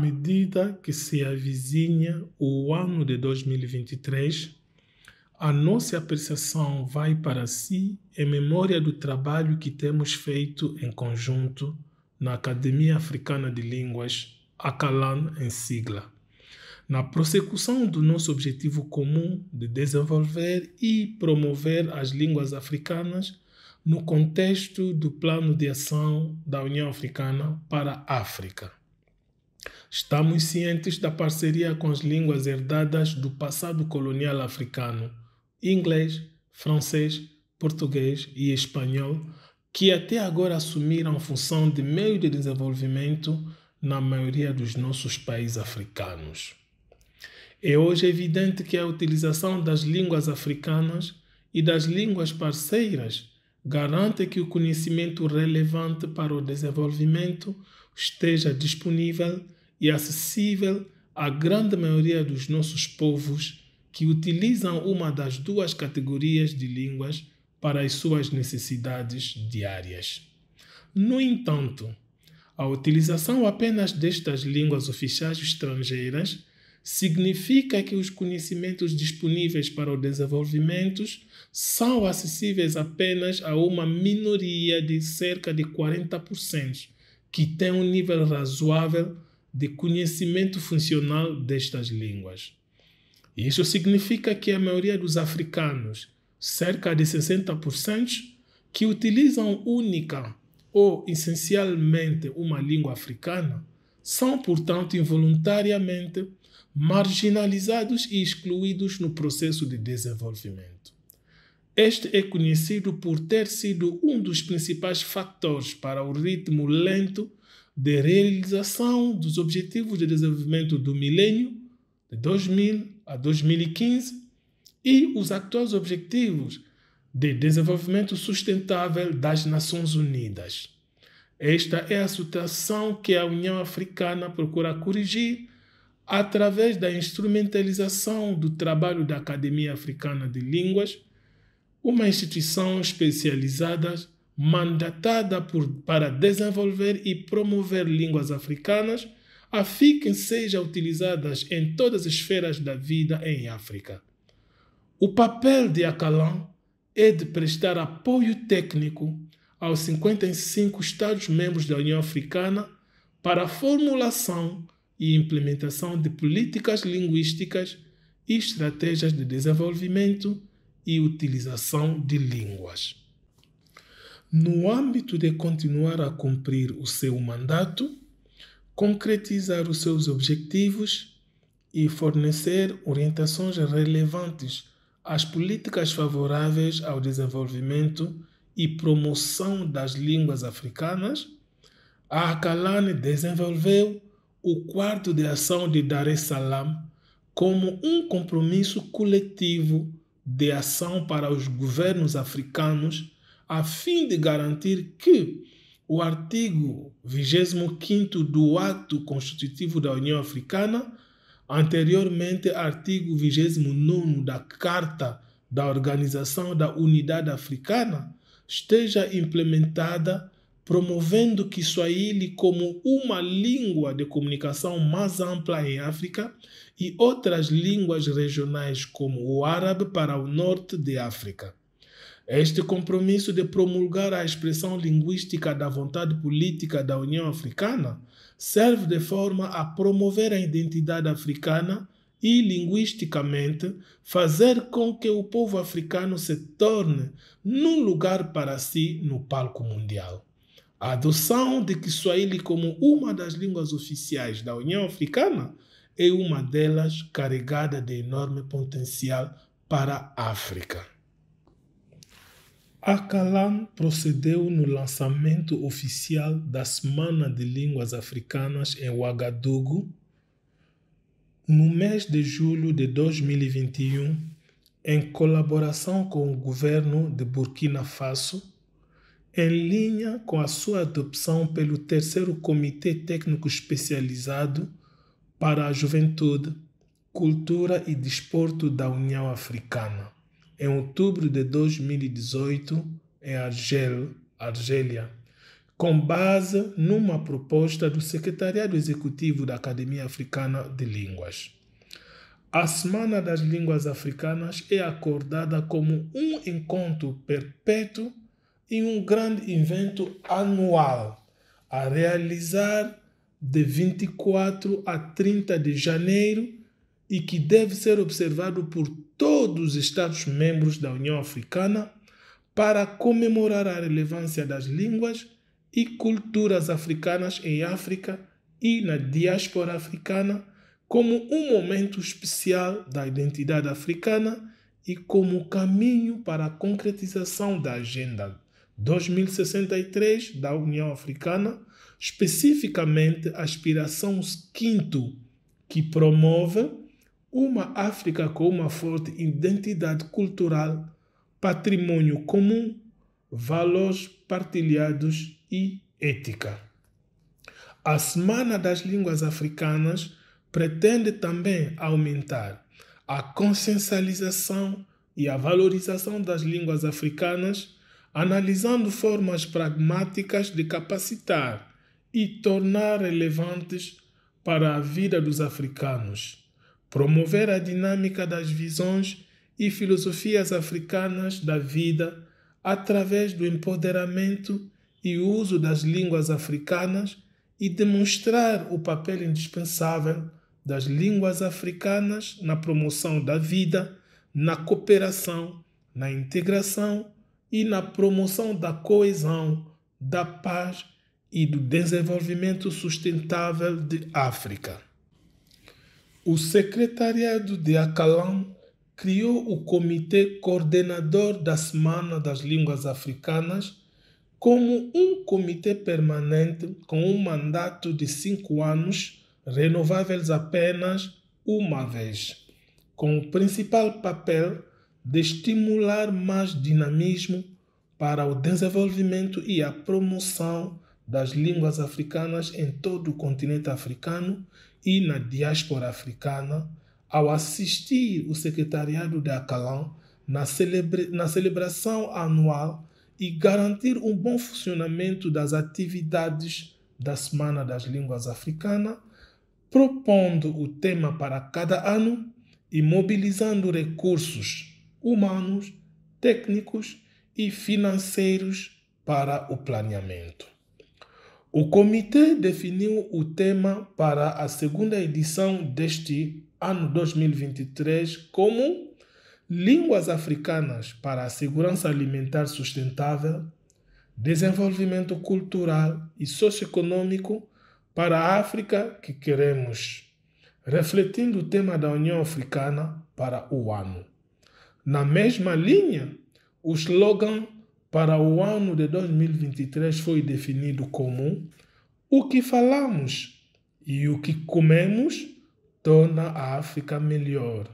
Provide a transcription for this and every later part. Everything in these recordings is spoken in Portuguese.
medida que se avizinha o ano de 2023, a nossa apreciação vai para si em memória do trabalho que temos feito em conjunto na Academia Africana de Línguas, ACALAN em sigla, na prossecução do nosso objetivo comum de desenvolver e promover as línguas africanas no contexto do Plano de Ação da União Africana para a África. Estamos cientes da parceria com as línguas herdadas do passado colonial africano, inglês, francês, português e espanhol, que até agora assumiram função de meio de desenvolvimento na maioria dos nossos países africanos. É hoje evidente que a utilização das línguas africanas e das línguas parceiras garante que o conhecimento relevante para o desenvolvimento esteja disponível e acessível à grande maioria dos nossos povos que utilizam uma das duas categorias de línguas para as suas necessidades diárias. No entanto, a utilização apenas destas línguas oficiais estrangeiras significa que os conhecimentos disponíveis para o desenvolvimento são acessíveis apenas a uma minoria de cerca de 40%, que tem um nível razoável de conhecimento funcional destas línguas. Isso significa que a maioria dos africanos, cerca de 60%, que utilizam única ou essencialmente uma língua africana, são, portanto, involuntariamente marginalizados e excluídos no processo de desenvolvimento. Este é conhecido por ter sido um dos principais fatores para o ritmo lento de realização dos Objetivos de Desenvolvimento do Milênio, de 2000 a 2015, e os atuais Objetivos de Desenvolvimento Sustentável das Nações Unidas. Esta é a situação que a União Africana procura corrigir através da instrumentalização do trabalho da Academia Africana de Línguas, uma instituição especializada mandatada por, para desenvolver e promover línguas africanas, a FICEN seja utilizadas em todas as esferas da vida em África. O papel de Acalan é de prestar apoio técnico aos 55 Estados-membros da União Africana para a formulação e implementação de políticas linguísticas e estratégias de desenvolvimento e utilização de línguas no âmbito de continuar a cumprir o seu mandato, concretizar os seus objetivos e fornecer orientações relevantes às políticas favoráveis ao desenvolvimento e promoção das línguas africanas, a Akalane desenvolveu o quarto de ação de Dar es Salaam como um compromisso coletivo de ação para os governos africanos a fim de garantir que o artigo 25 do Ato Constitutivo da União Africana, anteriormente artigo 29 da Carta da Organização da Unidade Africana, esteja implementada, promovendo que Swahili como uma língua de comunicação mais ampla em África e outras línguas regionais como o árabe para o norte de África. É este compromisso de promulgar a expressão linguística da vontade política da União Africana serve de forma a promover a identidade africana e, linguisticamente, fazer com que o povo africano se torne num lugar para si no palco mundial. A adoção de Kiswahili como uma das línguas oficiais da União Africana é uma delas carregada de enorme potencial para a África. Acalan procedeu no lançamento oficial da Semana de Línguas Africanas em Ouagadougou no mês de julho de 2021, em colaboração com o governo de Burkina Faso, em linha com a sua adopção pelo terceiro Comitê Técnico Especializado para a Juventude, Cultura e Desporto da União Africana em outubro de 2018 em Argel, Argélia, com base numa proposta do Secretariado Executivo da Academia Africana de Línguas. A Semana das Línguas Africanas é acordada como um encontro perpétuo e um grande evento anual a realizar de 24 a 30 de janeiro e que deve ser observado por todos os Estados-membros da União Africana para comemorar a relevância das línguas e culturas africanas em África e na diáspora africana como um momento especial da identidade africana e como caminho para a concretização da Agenda 2063 da União Africana, especificamente a aspiração 5, que promove uma África com uma forte identidade cultural, patrimônio comum, valores partilhados e ética. A Semana das Línguas Africanas pretende também aumentar a consciencialização e a valorização das línguas africanas, analisando formas pragmáticas de capacitar e tornar relevantes para a vida dos africanos promover a dinâmica das visões e filosofias africanas da vida através do empoderamento e uso das línguas africanas e demonstrar o papel indispensável das línguas africanas na promoção da vida, na cooperação, na integração e na promoção da coesão, da paz e do desenvolvimento sustentável de África. O secretariado de Acalam criou o Comitê Coordenador da Semana das Línguas Africanas como um comitê permanente com um mandato de cinco anos, renováveis apenas uma vez, com o principal papel de estimular mais dinamismo para o desenvolvimento e a promoção das línguas africanas em todo o continente africano e na diáspora africana ao assistir o secretariado da CALAN na, celebra na celebração anual e garantir um bom funcionamento das atividades da Semana das Línguas Africanas, propondo o tema para cada ano e mobilizando recursos humanos, técnicos e financeiros para o planeamento. O comitê definiu o tema para a segunda edição deste ano 2023 como Línguas Africanas para a Segurança Alimentar Sustentável, Desenvolvimento Cultural e Socioeconômico para a África que Queremos, refletindo o tema da União Africana para o ano. Na mesma linha, o slogan para o ano de 2023 foi definido como o que falamos e o que comemos torna a África melhor.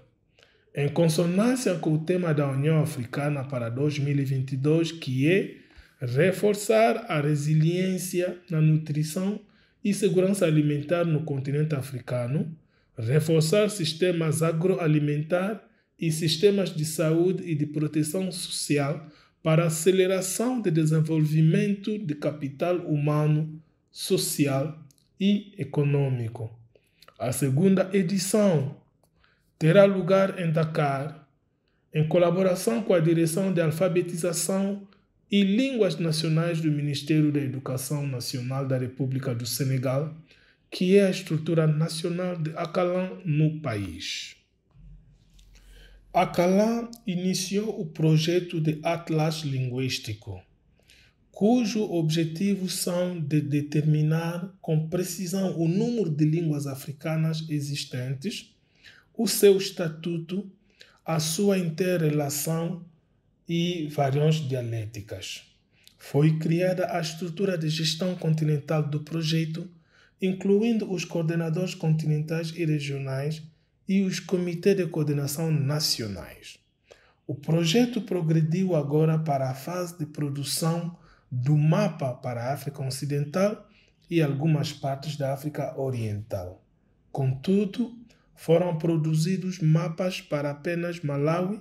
Em consonância com o tema da União Africana para 2022, que é reforçar a resiliência na nutrição e segurança alimentar no continente africano, reforçar sistemas agroalimentar e sistemas de saúde e de proteção social para a aceleração de desenvolvimento de capital humano, social e econômico. A segunda edição terá lugar em Dakar, em colaboração com a Direção de Alfabetização e Línguas Nacionais do Ministério da Educação Nacional da República do Senegal, que é a estrutura nacional de Acalan no país. Acalan iniciou o projeto de Atlas Linguístico, cujo objetivo são de determinar com precisão o número de línguas africanas existentes, o seu estatuto, a sua interrelação e variões dialéticas. Foi criada a estrutura de gestão continental do projeto, incluindo os coordenadores continentais e regionais e os Comitês de Coordenação Nacionais. O projeto progrediu agora para a fase de produção do mapa para a África Ocidental e algumas partes da África Oriental. Contudo, foram produzidos mapas para apenas Malawi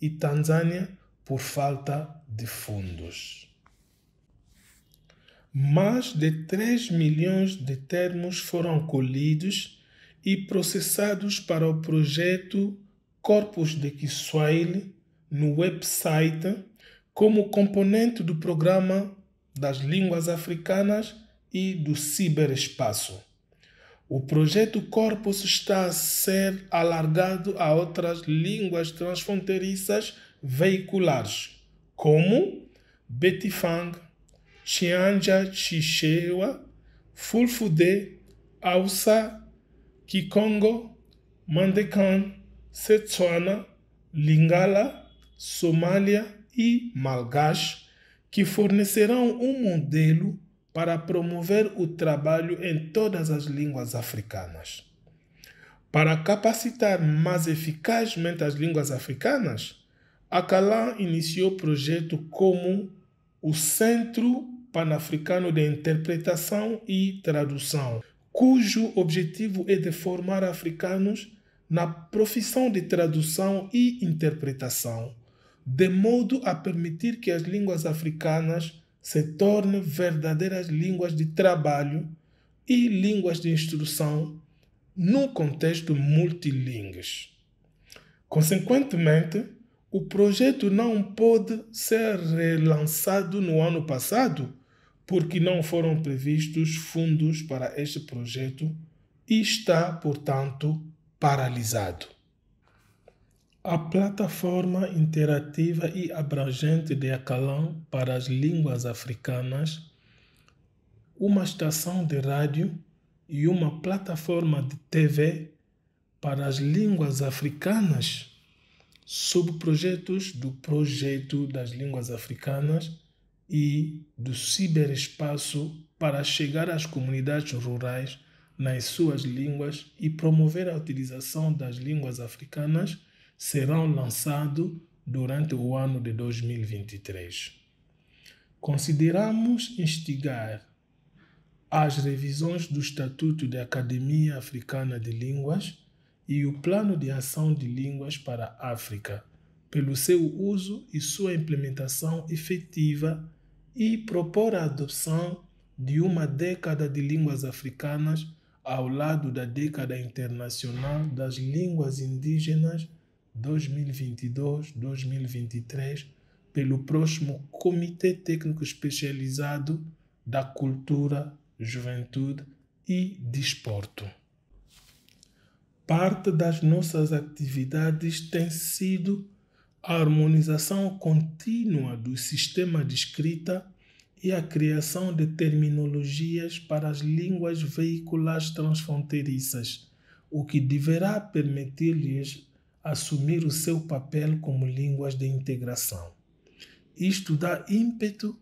e Tanzânia por falta de fundos. Mais de 3 milhões de termos foram colhidos e processados para o projeto Corpus de Kiswahili no website como componente do programa das línguas africanas e do ciberespaço. O projeto Corpus está a ser alargado a outras línguas transfronteiriças veiculares, como Betifang, Chianja Chichewa, Fulfudê, Alsa Kikongo, Mandekan, Setsuana, Lingala, Somália e Malgache, que fornecerão um modelo para promover o trabalho em todas as línguas africanas. Para capacitar mais eficazmente as línguas africanas, a CALAN iniciou o projeto como o Centro Pan-Africano de Interpretação e Tradução, cujo objetivo é de formar africanos na profissão de tradução e interpretação, de modo a permitir que as línguas africanas se tornem verdadeiras línguas de trabalho e línguas de instrução no contexto multilingues. Consequentemente, o projeto não pôde ser relançado no ano passado porque não foram previstos fundos para este projeto e está, portanto, paralisado. A plataforma interativa e abrangente de Acalão para as línguas africanas, uma estação de rádio e uma plataforma de TV para as línguas africanas, subprojetos do Projeto das Línguas Africanas e do ciberespaço para chegar às comunidades rurais nas suas línguas e promover a utilização das línguas africanas serão lançados durante o ano de 2023. Consideramos instigar as revisões do Estatuto da Academia Africana de Línguas e o Plano de Ação de Línguas para a África, pelo seu uso e sua implementação efetiva e propor a adoção de uma década de línguas africanas ao lado da década internacional das línguas indígenas 2022-2023 pelo próximo Comitê Técnico Especializado da Cultura, Juventude e Desporto. Parte das nossas atividades tem sido a harmonização contínua do sistema de escrita e a criação de terminologias para as línguas veiculares transfronteiriças, o que deverá permitir-lhes assumir o seu papel como línguas de integração. Isto dá ímpeto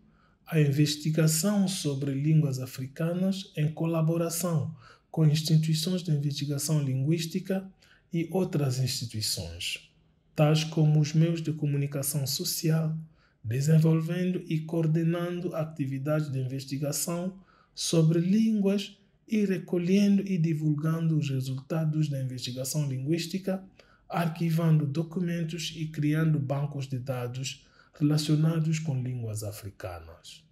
à investigação sobre línguas africanas em colaboração com instituições de investigação linguística e outras instituições tais como os meios de comunicação social, desenvolvendo e coordenando atividades de investigação sobre línguas e recolhendo e divulgando os resultados da investigação linguística, arquivando documentos e criando bancos de dados relacionados com línguas africanas.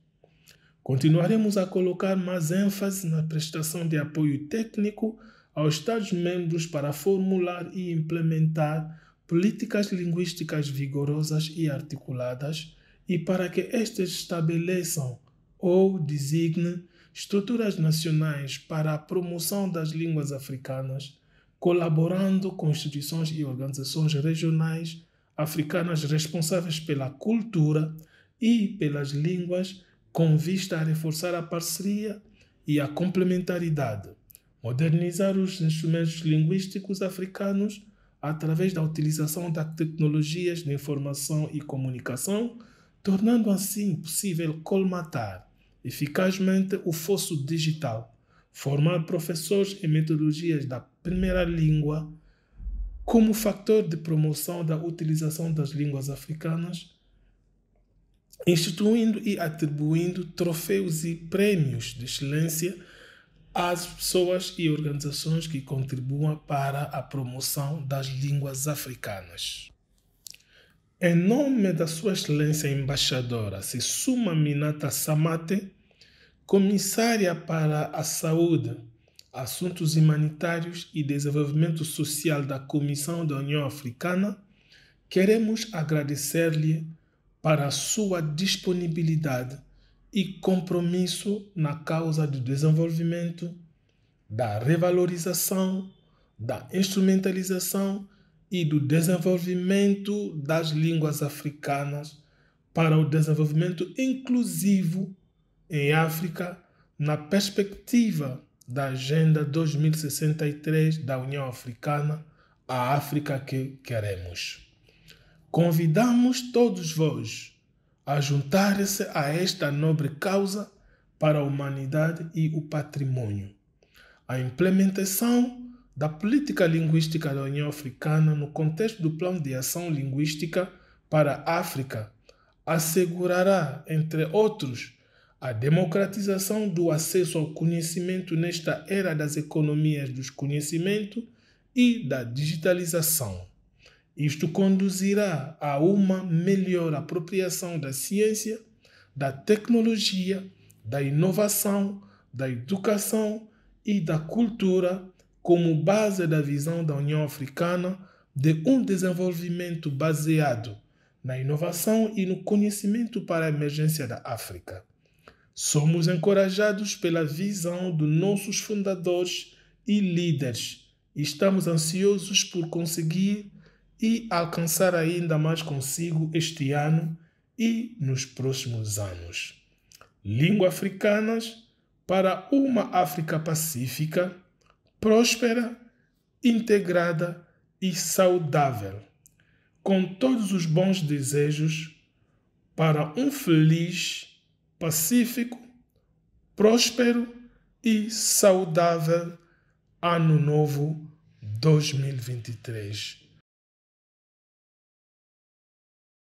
Continuaremos a colocar mais ênfase na prestação de apoio técnico aos Estados-membros para formular e implementar políticas linguísticas vigorosas e articuladas e para que estas estabeleçam ou designem estruturas nacionais para a promoção das línguas africanas, colaborando com instituições e organizações regionais africanas responsáveis pela cultura e pelas línguas, com vista a reforçar a parceria e a complementaridade, modernizar os instrumentos linguísticos africanos através da utilização das tecnologias de informação e comunicação, tornando assim possível colmatar eficazmente o fosso digital, formar professores em metodologias da primeira língua como fator de promoção da utilização das línguas africanas, instituindo e atribuindo troféus e prêmios de excelência às pessoas e organizações que contribuam para a promoção das línguas africanas. Em nome da Sua Excelência Embaixadora Sissuma Minata Samate, Comissária para a Saúde, Assuntos Humanitários e Desenvolvimento Social da Comissão da União Africana, queremos agradecer-lhe para a sua disponibilidade e compromisso na causa do desenvolvimento, da revalorização, da instrumentalização e do desenvolvimento das línguas africanas para o desenvolvimento inclusivo em África na perspectiva da Agenda 2063 da União Africana, a África que queremos. Convidamos todos vós a juntar-se a esta nobre causa para a humanidade e o patrimônio. A implementação da política linguística da União Africana no contexto do Plano de Ação Linguística para a África assegurará, entre outros, a democratização do acesso ao conhecimento nesta era das economias dos conhecimentos e da digitalização. Isto conduzirá a uma melhor apropriação da ciência, da tecnologia, da inovação, da educação e da cultura como base da visão da União Africana de um desenvolvimento baseado na inovação e no conhecimento para a emergência da África. Somos encorajados pela visão dos nossos fundadores e líderes. Estamos ansiosos por conseguir e alcançar ainda mais consigo este ano e nos próximos anos. Língua africanas para uma África pacífica, próspera, integrada e saudável, com todos os bons desejos para um feliz, pacífico, próspero e saudável Ano Novo 2023.